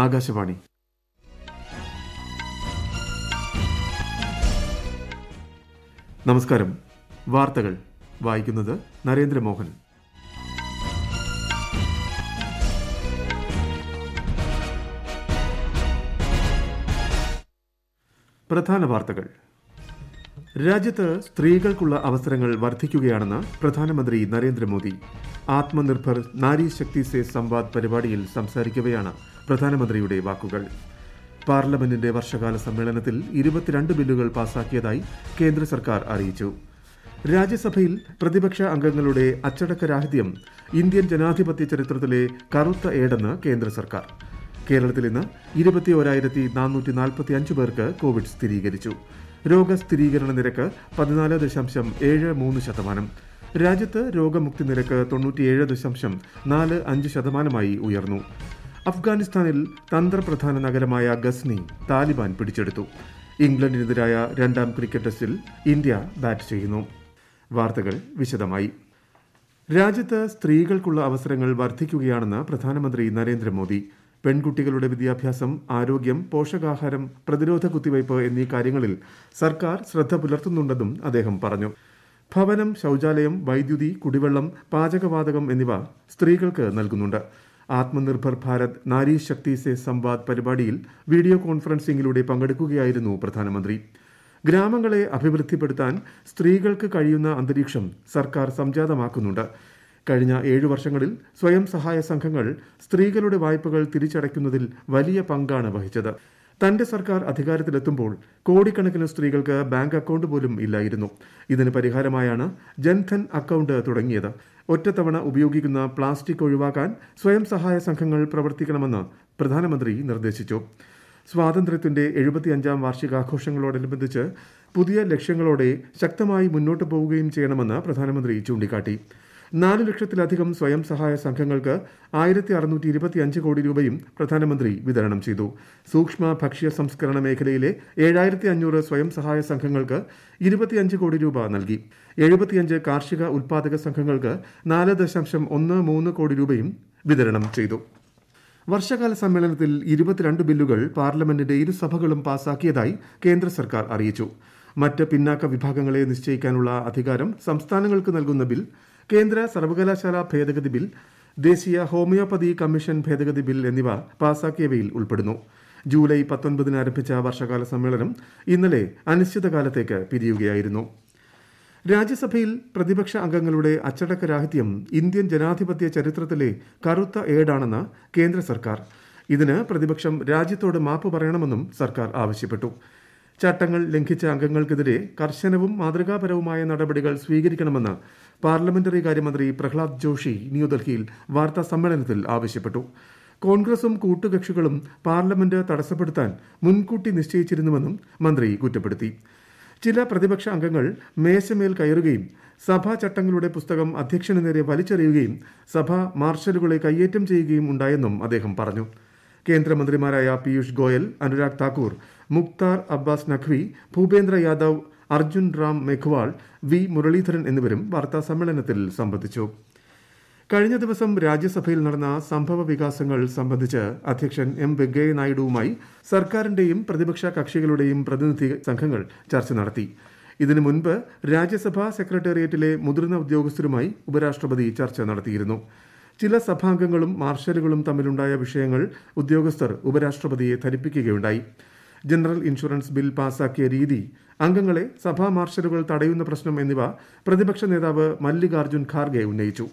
ആകാശവാണി നമസ്കാരം വാർത്തകൾ വായിക്കുന്നത് നരേന്ദ്രമോഹൻ പ്രധാന വാർത്തകൾ രാജ്യത്ത് സ്ത്രീകൾക്കുള്ള അവസരങ്ങൾ വർദ്ധിക്കുകയാണെന്ന് പ്രധാനമന്ത്രി നരേന്ദ്രമോദി ആത്മനിർഭർ നാരി ശക്തി സേ സംവാദ് പരിപാടിയിൽ സംസാരിക്കവെയാണ് പ്രധാനമന്ത്രിയുടെ വാക്കുകൾ പാർലമെന്റിന്റെ വർഷകാല സമ്മേളനത്തിൽ ഇരുപത്തിരണ്ട് ബില്ലുകൾ പാസാക്കിയതായി കേന്ദ്ര സർക്കാർ അറിയിച്ചു രാജ്യസഭയിൽ പ്രതിപക്ഷ അംഗങ്ങളുടെ അച്ചടക്ക രാഹിത്യം ഇന്ത്യൻ ജനാധിപത്യ ചരിത്രത്തിലെ കറുത്ത ഏടെന്ന് കേന്ദ്ര സർക്കാർ കേരളത്തിൽ ഇന്ന് ഇരുപത്തി നാനൂറ്റി നാൽപ്പത്തി അഞ്ച് പേർക്ക് കോവിഡ് സ്ഥിരീകരിച്ചു രോഗസ്ഥിരീകരണ നിരക്ക് പതിനാല് ദശാംശം ഏഴ് മൂന്ന് ശതമാനം രാജ്യത്ത് രോഗമുക്തി നിരക്ക് തൊണ്ണൂറ്റിയേഴ് ദശാംശം നാല് അഞ്ച് ശതമാനമായി ഉയർന്നു അഫ്ഗാനിസ്ഥാനിൽ തന്ത്രപ്രധാന നഗരമായ ഗസ്നി താലിബാൻ പിടിച്ചെടുത്തു ഇംഗ്ലണ്ടിനെതിരായ രണ്ടാം ക്രിക്കറ്റ് ടെസ്റ്റിൽ ഇന്ത്യ ബാറ്റ് ചെയ്യുന്നു വാർത്തകൾ വിശദമായി രാജ്യത്ത് സ്ത്രീകൾക്കുള്ള അവസരങ്ങൾ വർദ്ധിക്കുകയാണെന്ന് പ്രധാനമന്ത്രി നരേന്ദ്രമോദി പെൺകുട്ടികളുടെ വിദ്യാഭ്യാസം ആരോഗ്യം പോഷകാഹാരം പ്രതിരോധ കുത്തിവയ്പ് എന്നീ കാര്യങ്ങളിൽ സർക്കാർ ശ്രദ്ധ പുലർത്തുന്നുണ്ടെന്നും അദ്ദേഹം പറഞ്ഞു ഭവനം ശൌചാലയം വൈദ്യുതി കുടിവെള്ളം പാചകവാതകം എന്നിവ സ്ത്രീകൾക്ക് നൽകുന്നുണ്ട് ആത്മനിർഭർ ഭാരത് നാരി ശക്തി സേ സംവാദ് പരിപാടിയിൽ വീഡിയോ കോൺഫറൻസിംഗിലൂടെ പങ്കെടുക്കുകയായിരുന്നു പ്രധാനമന്ത്രി ഗ്രാമങ്ങളെ അഭിവൃദ്ധിപ്പെടുത്താൻ സ്ത്രീകൾക്ക് കഴിയുന്ന അന്തരീക്ഷം സർക്കാർ സംജാതമാക്കുന്നുണ്ട് കഴിഞ്ഞ ഏഴു വർഷങ്ങളിൽ സ്വയം സഹായ സംഘങ്ങൾ സ്ത്രീകളുടെ വായ്പകൾ തിരിച്ചടയ്ക്കുന്നതിൽ വലിയ പങ്കാണ് വഹിച്ചത് തന്റെ സർക്കാർ അധികാരത്തിലെത്തുമ്പോൾ കോടിക്കണക്കിന് സ്ത്രീകൾക്ക് ബാങ്ക് അക്കൌണ്ട് പോലും ഇല്ലായിരുന്നു ഇതിന് പരിഹാരമായാണ് ജൻധൻ അക്കൌണ്ട് തുടങ്ങിയത് ഒറ്റത്തവണ ഉപയോഗിക്കുന്ന പ്ലാസ്റ്റിക് ഒഴിവാക്കാൻ സ്വയം സഹായ സംഘങ്ങൾ പ്രവർത്തിക്കണമെന്ന് പ്രധാനമന്ത്രി നിർദ്ദേശിച്ചു സ്വാതന്ത്ര്യത്തിന്റെ എഴുപത്തിയഞ്ചാം വാർഷികാഘോഷങ്ങളോടനുബന്ധിച്ച് പുതിയ ലക്ഷ്യങ്ങളോടെ ശക്തമായി മുന്നോട്ട് പോവുകയും ചെയ്യണമെന്ന് പ്രധാനമന്ത്രി ചൂണ്ടിക്കാട്ടി നാല് ലക്ഷത്തിലധികം സ്വയം സഹായ സംഘങ്ങൾക്ക് ആയിരത്തി അറുന്നൂറ്റി ഇരുപത്തിയഞ്ച് കോടി രൂപയും പ്രധാനമന്ത്രി വിതരണം ചെയ്തു സൂക്ഷ്മ ഭക്ഷ്യ സംസ്കരണ മേഖലയിലെ ഏഴായിരത്തി അഞ്ഞൂറ് സ്വയം സഹായ സംഘങ്ങൾക്ക് ഇരുപത്തിയഞ്ച് കോടി രൂപ നൽകി എഴുപത്തിയഞ്ച് കാർഷിക ഉൽപാദക സംഘങ്ങൾക്ക് നാല് ദശാംശം ഒന്ന് മൂന്ന് കോടി രൂപയും വിതരണം ചെയ്തു വർഷകാല സമ്മേളനത്തിൽ ഇരുപത്തിരണ്ട് ബില്ലുകൾ പാർലമെന്റിന്റെ ഇരുസഭകളും പാസാക്കിയതായി കേന്ദ്ര സർക്കാർ അറിയിച്ചു മറ്റ് പിന്നാക്ക വിഭാഗങ്ങളെ നിശ്ചയിക്കാനുള്ള അധികാരം സംസ്ഥാനങ്ങൾക്ക് നൽകുന്ന ബിൽ കേന്ദ്ര സർവകലാശാല ഭേദഗതി ബിൽ ദേശീയ ഹോമിയോപ്പതി കമ്മീഷൻ ഭേദഗതി ബിൽ എന്നിവ പാസാക്കിയവയിൽ ഉൾപ്പെടുന്നു ജൂലൈ പത്തൊൻപതിന് ആരംഭിച്ച വർഷകാല സമ്മേളനം ഇന്നലെ അനിശ്ചിതകാലത്തേക്ക് പിരിയുകയായിരുന്നു രാജ്യസഭയിൽ പ്രതിപക്ഷ അംഗങ്ങളുടെ രാഹിത്യം ഇന്ത്യൻ ജനാധിപത്യ ചരിത്രത്തിലെ കറുത്ത ഏടാണെന്ന് കേന്ദ്ര സർക്കാർ ഇതിന് പ്രതിപക്ഷം രാജ്യത്തോട് മാപ്പ് പറയണമെന്നും സർക്കാർ ആവശ്യപ്പെട്ടു ചട്ടങ്ങൾ ലംഘിച്ച അംഗങ്ങൾക്കെതിരെ കർശനവും മാതൃകാപരവുമായ നടപടികൾ സ്വീകരിക്കണമെന്ന് പാർലമെന്ററി കാര്യമന്ത്രി പ്രഹ്ലാദ് ജോഷി ന്യൂഡൽഹിയിൽ വാർത്താ സമ്മേളനത്തിൽ ആവശ്യപ്പെട്ടു കോൺഗ്രസും കൂട്ടുകക്ഷികളും പാർലമെന്റ് തടസ്സപ്പെടുത്താൻ മുൻകൂട്ടി നിശ്ചയിച്ചിരുന്നുവെന്നും മന്ത്രി കുറ്റപ്പെടുത്തി ചില പ്രതിപക്ഷ അംഗങ്ങൾ മേശമേൽ കയറുകയും സഭാ ചട്ടങ്ങളുടെ പുസ്തകം അധ്യക്ഷന് നേരെ വലിച്ചെറിയുകയും സഭാ മാർഷലുകളെ കയ്യേറ്റം ചെയ്യുകയും ഉണ്ടായെന്നും അദ്ദേഹം പറഞ്ഞു കേന്ദ്രമന്ത്രിമാരായ പീയൂഷ് ഗോയൽ അനുരാഗ് താക്കൂർ മുക്താർ അബ്ബാസ് നഖ്വി ഭൂപേന്ദ്ര യാദവ് അർജുൻ റാം മെഘ്വാൾ വി മുരളീധരൻ എന്നിവരും വാർത്താ സമ്മേളനത്തിൽ സംബന്ധിച്ചു കഴിഞ്ഞ ദിവസം രാജ്യസഭയിൽ നടന്ന സംഭവ വികാസങ്ങൾ സംബന്ധിച്ച് അധ്യക്ഷൻ എം വെങ്കയ്യ നായിഡുവുമായി സർക്കാരിന്റെയും പ്രതിപക്ഷ കക്ഷികളുടെയും പ്രതിനിധി സംഘങ്ങൾ ചർച്ച നടത്തി ഇതിനു മുൻപ് രാജ്യസഭാ സെക്രട്ടേറിയറ്റിലെ മുതിർന്ന ഉദ്യോഗസ്ഥരുമായി ഉപരാഷ്ട്രപതി ചർച്ച നടത്തിയിരുന്നു ചില സഭാംഗങ്ങളും മാർഷലുകളും തമ്മിലുണ്ടായ വിഷയങ്ങൾ ഉദ്യോഗസ്ഥർ ഉപരാഷ്ട്രപതിയെ ധരിപ്പിക്കുകയുണ്ടായി ജനറൽ ഇൻഷുറൻസ് ബിൽ പാസാക്കിയ രീതി അംഗങ്ങളെ സഭാ മാർഷലുകൾ തടയുന്ന പ്രശ്നം എന്നിവ പ്രതിപക്ഷ നേതാവ് മല്ലികാർജ്ജുൻ ഖാർഗെ ഉന്നയിച്ചു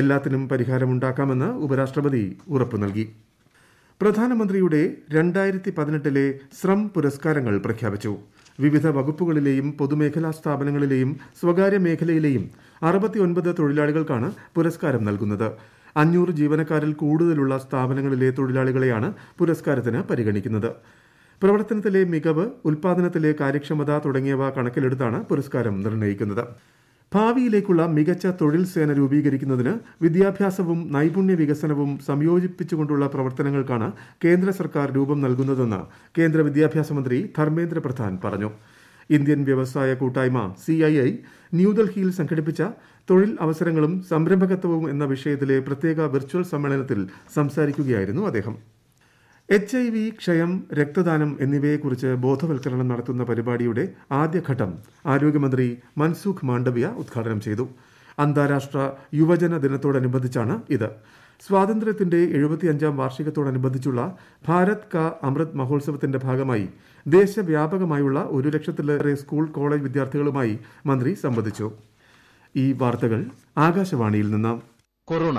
എല്ലാത്തിനും പരിഹാരമുണ്ടാക്കാമെന്ന് ഉപരാഷ്ട്രപതി ഉറപ്പു നൽകി പ്രധാനമന്ത്രിയുടെ രണ്ടായിരത്തി പതിനെട്ടിലെ ശ്രം പുരസ്കാരങ്ങൾ പ്രഖ്യാപിച്ചു വിവിധ വകുപ്പുകളിലെയും പൊതുമേഖലാ സ്ഥാപനങ്ങളിലെയും സ്വകാര്യ മേഖലയിലെയും അറുപത്തിയൊൻപത് തൊഴിലാളികൾക്കാണ് പുരസ്കാരം നൽകുന്നത് അഞ്ഞൂറ് ജീവനക്കാരിൽ കൂടുതലുള്ള സ്ഥാപനങ്ങളിലെ തൊഴിലാളികളെയാണ് പുരസ്കാരത്തിന് പരിഗണിക്കുന്നത് പ്രവർത്തനത്തിലെ മികവ് ഉൽപാദനത്തിലെ കാര്യക്ഷമത തുടങ്ങിയവ കണക്കിലെടുത്താണ് പുരസ്കാരം നിർണ്ണയിക്കുന്നത് ഭാവിയിലേക്കുള്ള മികച്ച തൊഴിൽ സേന രൂപീകരിക്കുന്നതിന് വിദ്യാഭ്യാസവും നൈപുണ്യ വികസനവും സംയോജിപ്പിച്ചുകൊണ്ടുള്ള പ്രവർത്തനങ്ങൾക്കാണ് കേന്ദ്ര സർക്കാർ രൂപം നൽകുന്നതെന്ന് കേന്ദ്ര വിദ്യാഭ്യാസ മന്ത്രി ധർമ്മേന്ദ്ര പ്രധാൻ പറഞ്ഞു ഇന്ത്യൻ വ്യവസായ കൂട്ടായ്മ സിഐഐ ന്യൂഡൽഹിയിൽ സംഘടിപ്പിച്ച തൊഴിൽ അവസരങ്ങളും സംരംഭകത്വവും എന്ന വിഷയത്തിലെ പ്രത്യേക വെർച്വൽ സമ്മേളനത്തിൽ സംസാരിക്കുകയായിരുന്നു അദ്ദേഹം എച്ച് ഐ വി ക്ഷയം രക്തദാനം എന്നിവയെക്കുറിച്ച് ബോധവൽക്കരണം നടത്തുന്ന പരിപാടിയുടെ ആദ്യഘട്ടം ആരോഗ്യമന്ത്രി മൻസുഖ് മാണ്ഡവ്യ ഉദ്ഘാടനം ചെയ്തു അന്താരാഷ്ട്ര യുവജന ദിനത്തോടനുബന്ധിച്ചാണ് ഇത് സ്വാതന്ത്ര്യത്തിന്റെ എഴുപത്തിയഞ്ചാം വാർഷികത്തോടനുബന്ധിച്ചുള്ള ഭാരത് കാ അമൃത് മഹോത്സവത്തിന്റെ ഭാഗമായി ദേശവ്യാപകമായുള്ള ഒരു ലക്ഷത്തിലേറെ സ്കൂൾ കോളേജ് വിദ്യാർത്ഥികളുമായി മന്ത്രി സംവദിച്ചു ഈ വാർത്തകൾ ആകാശവാണിയിൽ നിന്ന് കൊറോണ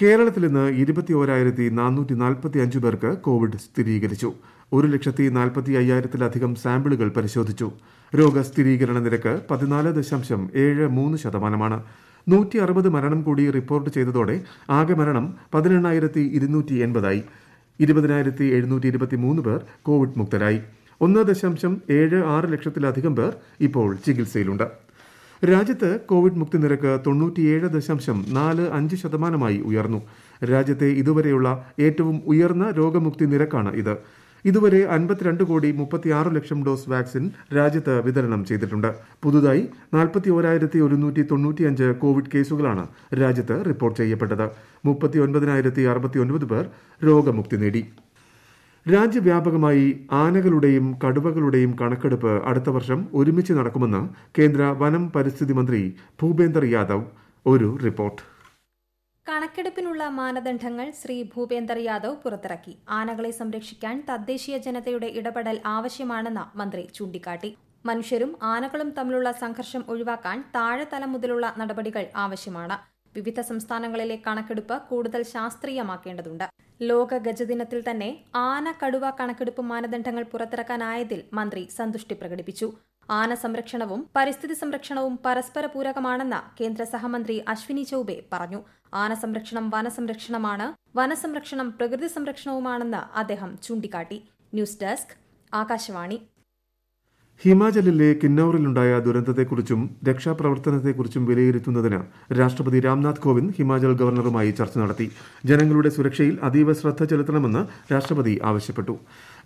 കേരളത്തിൽ ഇന്ന് ഇരുപത്തി ഓരായിരത്തി നാനൂറ്റി നാൽപ്പത്തി അഞ്ച് പേർക്ക് കോവിഡ് സ്ഥിരീകരിച്ചു ഒരു ലക്ഷത്തി നാൽപ്പത്തി അയ്യായിരത്തിലധികം സാമ്പിളുകൾ പരിശോധിച്ചു രോഗസ്ഥിരീകരണ നിരക്ക് പതിനാല് ദശാംശം ഏഴ് മൂന്ന് ശതമാനമാണ് നൂറ്റി അറുപത് മരണം കൂടി റിപ്പോർട്ട് ചെയ്തതോടെ ആകെ മരണം പതിനെണ്ണായിരത്തി ഇരുന്നൂറ്റി എൺപതായി ഇരുപതിനായിരത്തി എഴുന്നൂറ്റി ഇരുപത്തി മൂന്ന് പേർ കോവിഡ് മുക്തരായി ഒന്ന് ദശാംശം ഏഴ് ആറ് ലക്ഷത്തിലധികം പേർ ഇപ്പോൾ ചികിത്സയിലുണ്ട് രാജ്യത്ത് കോവിഡ് മുക്തി നിരക്ക് തൊണ്ണൂറ്റിയേഴ് ദശാംശം നാല് അഞ്ച് ശതമാനമായി ഉയർന്നു രാജ്യത്തെ ഇതുവരെയുള്ള ഏറ്റവും ഉയർന്ന രോഗമുക്തി നിരക്കാണ് ഇത് ഇതുവരെ അൻപത്തിരണ്ട് കോടി മുപ്പത്തിയാറ് ലക്ഷം ഡോസ് വാക്സിൻ രാജ്യത്ത് വിതരണം ചെയ്തിട്ടുണ്ട് പുതുതായി നാൽപ്പത്തി ഒരായിരത്തി ഒരുന്നൂറ്റി തൊണ്ണൂറ്റിയഞ്ച് കോവിഡ് കേസുകളാണ് രാജ്യത്ത് റിപ്പോർട്ട് ചെയ്യപ്പെട്ടത് മുപ്പത്തി ഒൻപതിനായിരത്തി അറുപത്തി ഒൻപത് പേർ രോഗമുക്തി നേടി രാജ്യവ്യാപകമായി ആനകളുടെയും കടുവകളുടെയും കണക്കെടുപ്പ് അടുത്ത വർഷം ഒരുമിച്ച് നടക്കുമെന്ന് കേന്ദ്ര വനം പരിസ്ഥിതി മന്ത്രി ഭൂപേന്ദർ യാദവ് ഒരു റിപ്പോർട്ട് കണക്കെടുപ്പിനുള്ള മാനദണ്ഡങ്ങൾ ശ്രീ ഭൂപേന്ദർ യാദവ് പുറത്തിറക്കി ആനകളെ സംരക്ഷിക്കാൻ തദ്ദേശീയ ജനതയുടെ ഇടപെടൽ ആവശ്യമാണെന്ന് മന്ത്രി ചൂണ്ടിക്കാട്ടി മനുഷ്യരും ആനകളും തമ്മിലുള്ള സംഘർഷം ഒഴിവാക്കാൻ താഴെതലം മുതലുള്ള നടപടികൾ ആവശ്യമാണ് വിവിധ സംസ്ഥാനങ്ങളിലെ കണക്കെടുപ്പ് കൂടുതൽ ശാസ്ത്രീയമാക്കേണ്ടതുണ്ട് ലോക ഗജദിനത്തിൽ തന്നെ ആന കടുവ കണക്കെടുപ്പ് മാനദണ്ഡങ്ങൾ പുറത്തിറക്കാനായതിൽ മന്ത്രി സന്തുഷ്ടി പ്രകടിപ്പിച്ചു ആന സംരക്ഷണവും പരിസ്ഥിതി സംരക്ഷണവും പരസ്പര പൂരകമാണെന്ന് കേന്ദ്ര സഹമന്ത്രി അശ്വിനി ചൌബേ പറഞ്ഞു ആന സംരക്ഷണം വനസംരക്ഷണമാണ് വനസംരക്ഷണം പ്രകൃതി സംരക്ഷണവുമാണെന്ന് അദ്ദേഹം ചൂണ്ടിക്കാട്ടി ന്യൂസ് ഡെസ്ക് ആകാശവാണി ഹിമാചലിലെ കിന്നൌറിലുണ്ടായ ദുരന്തത്തെക്കുറിച്ചും രക്ഷാപ്രവർത്തനത്തെക്കുറിച്ചും വിലയിരുത്തുന്നതിന് രാഷ്ട്രപതി രാംനാഥ് കോവിന്ദ് ഹിമാചൽ ഗവർണറുമായി ചർച്ച നടത്തി ജനങ്ങളുടെ സുരക്ഷയിൽ അതീവ ശ്രദ്ധ ചെലുത്തണമെന്ന് രാഷ്ട്രപതി ആവശ്യപ്പെട്ടു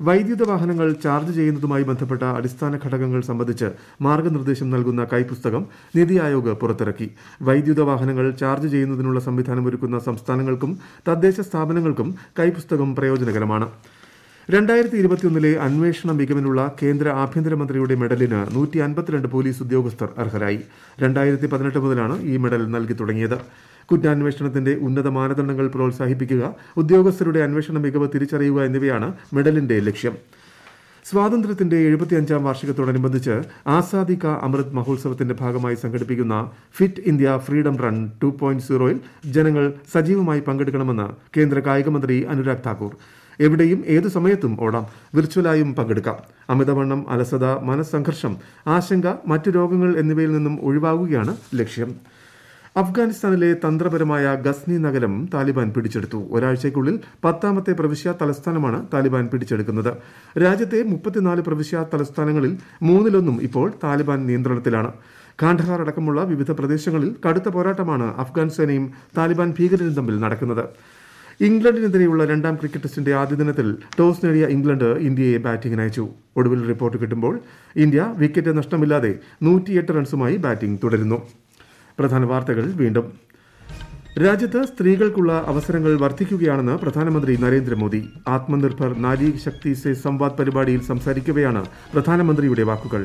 വൈദ്യുത വാഹനങ്ങൾ ചാർജ് ചെയ്യുന്നതുമായി ബന്ധപ്പെട്ട അടിസ്ഥാന ഘടകങ്ങൾ സംബന്ധിച്ച് മാർഗനിർദ്ദേശം നൽകുന്ന കൈപുസ്തകം നിതി ആയോഗ് പുറത്തിറക്കി വൈദ്യുത വാഹനങ്ങൾ ചാർജ് ചെയ്യുന്നതിനുള്ള സംവിധാനം ഒരുക്കുന്ന സംസ്ഥാനങ്ങൾക്കും തദ്ദേശ സ്ഥാപനങ്ങൾക്കും കൈപുസ്തകം പ്രയോജനകരമാണ് രണ്ടായിരത്തി ഇരുപത്തിയൊന്നിലെ അന്വേഷണ മികവിനുള്ള കേന്ദ്ര ആഭ്യന്തരമന്ത്രിയുടെ മെഡലിന് നൂറ്റി അൻപത്തിരണ്ട് പോലീസ് ഉദ്യോഗസ്ഥർ അർഹരായി രണ്ടായിരത്തി പതിനെട്ട് മുതലാണ് ഈ മെഡൽ നൽകി തുടങ്ങിയത് കുറ്റാന്വേഷണത്തിന്റെ ഉന്നത മാനദണ്ഡങ്ങൾ പ്രോത്സാഹിപ്പിക്കുക ഉദ്യോഗസ്ഥരുടെ അന്വേഷണ മികവ് തിരിച്ചറിയുക എന്നിവയാണ് മെഡലിന്റെ ലക്ഷ്യം സ്വാതന്ത്ര്യത്തിന്റെ എഴുപത്തിയഞ്ചാം വാർഷികത്തോടനുബന്ധിച്ച് ആസാദി കാ അമൃത് മഹോത്സവത്തിന്റെ ഭാഗമായി സംഘടിപ്പിക്കുന്ന fit India freedom run two point സീറോയിൽ ജനങ്ങൾ സജീവമായി പങ്കെടുക്കണമെന്ന് കേന്ദ്ര കായികമന്ത്രി അനുരാഗ് താക്കൂർ എവിടെയും ഏതു സമയത്തും ഓടാം വിർച്വലായും പങ്കെടുക്കാം അമിതവണ്ണം അലസത മനസ്സംഘർഷം ആശങ്ക മറ്റു രോഗങ്ങൾ എന്നിവയിൽ നിന്നും ഒഴിവാകുകയാണ് ലക്ഷ്യം അഫ്ഗാനിസ്ഥാനിലെ തന്ത്രപരമായ ഗസ്നി നഗരം താലിബാൻ പിടിച്ചെടുത്തു ഒരാഴ്ചയ്ക്കുള്ളിൽ പത്താമത്തെ പ്രവിശ്യ തലസ്ഥാനമാണ് താലിബാൻ പിടിച്ചെടുക്കുന്നത് രാജ്യത്തെ മുപ്പത്തിനാല് പ്രവിശ്യ തലസ്ഥാനങ്ങളിൽ മൂന്നിലൊന്നും ഇപ്പോൾ താലിബാൻ നിയന്ത്രണത്തിലാണ് കാണ്ടഹാർ അടക്കമുള്ള വിവിധ പ്രദേശങ്ങളിൽ കടുത്ത പോരാട്ടമാണ് അഫ്ഗാൻ സേനയും താലിബാൻ ഭീകരരും തമ്മിൽ നടക്കുന്നത് ഇംഗ്ലണ്ടിനെതിരെയുള്ള രണ്ടാം ക്രിക്കറ്റ് ടെസ്റ്റിന്റെ ആദ്യ ദിനത്തിൽ ടോസ് നേടിയ ഇംഗ്ലണ്ട് ഇന്ത്യയെ ബാറ്റിംഗിന് അയച്ചു ഒടുവിൽ റിപ്പോർട്ട് കിട്ടുമ്പോൾ ഇന്ത്യ വിക്കറ്റ് നഷ്ടമില്ലാതെ നൂറ്റിയെട്ട് റൺസുമായി ബാറ്റിംഗ് തുടരുന്നു പ്രധാന വാർത്തകൾ വീണ്ടും രാജ്യത്ത് സ്ത്രീകൾക്കുള്ള അവസരങ്ങൾ വർദ്ധിക്കുകയാണെന്ന് പ്രധാനമന്ത്രി നരേന്ദ്രമോദി ആത്മനിർഭർ നാരി ശക്തി സേ സംവാദ് പരിപാടിയിൽ സംസാരിക്കവെയാണ് പ്രധാനമന്ത്രിയുടെ വാക്കുകൾ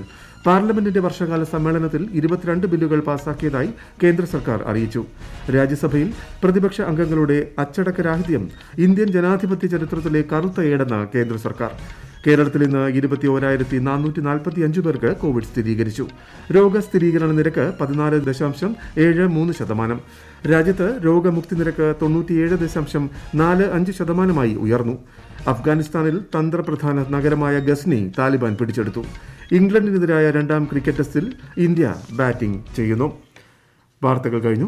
പാർലമെന്റിന്റെ വർഷകാല സമ്മേളനത്തിൽ ഇരുപത്തിരണ്ട് ബില്ലുകൾ പാസാക്കിയതായി കേന്ദ്ര സർക്കാർ അറിയിച്ചു രാജ്യസഭയിൽ പ്രതിപക്ഷ അംഗങ്ങളുടെ അച്ചടക്കരാഹിത്യം ഇന്ത്യൻ ജനാധിപത്യ ചരിത്രത്തിലെ കറുത്തയേടെന്ന് കേന്ദ്ര സർക്കാർ കേരളത്തിൽ ഇന്ന് ഇരുപത്തിയോരായിരത്തി നാനൂറ്റി നാൽപ്പത്തി അഞ്ച് പേർക്ക് കോവിഡ് സ്ഥിരീകരിച്ചു രോഗസ്ഥിരീകരണ നിരക്ക് പതിനാല് ദശാംശം ഏഴ് മൂന്ന് ശതമാനം രാജ്യത്ത് രോഗമുക്തി നിരക്ക് തൊണ്ണൂറ്റിയേഴ് ദശാംശം നാല് അഞ്ച് ശതമാനമായി ഉയർന്നു അഫ്ഗാനിസ്ഥാനിൽ തന്ത്രപ്രധാന നഗരമായ ഗസ്നി താലിബാൻ പിടിച്ചെടുത്തു ഇംഗ്ലണ്ടിനെതിരായ രണ്ടാം ക്രിക്കറ്റ് ടെസ്റ്റിൽ ഇന്ത്യ ബാറ്റിംഗ് ചെയ്യുന്നു വാർത്തകൾ കഴിഞ്ഞു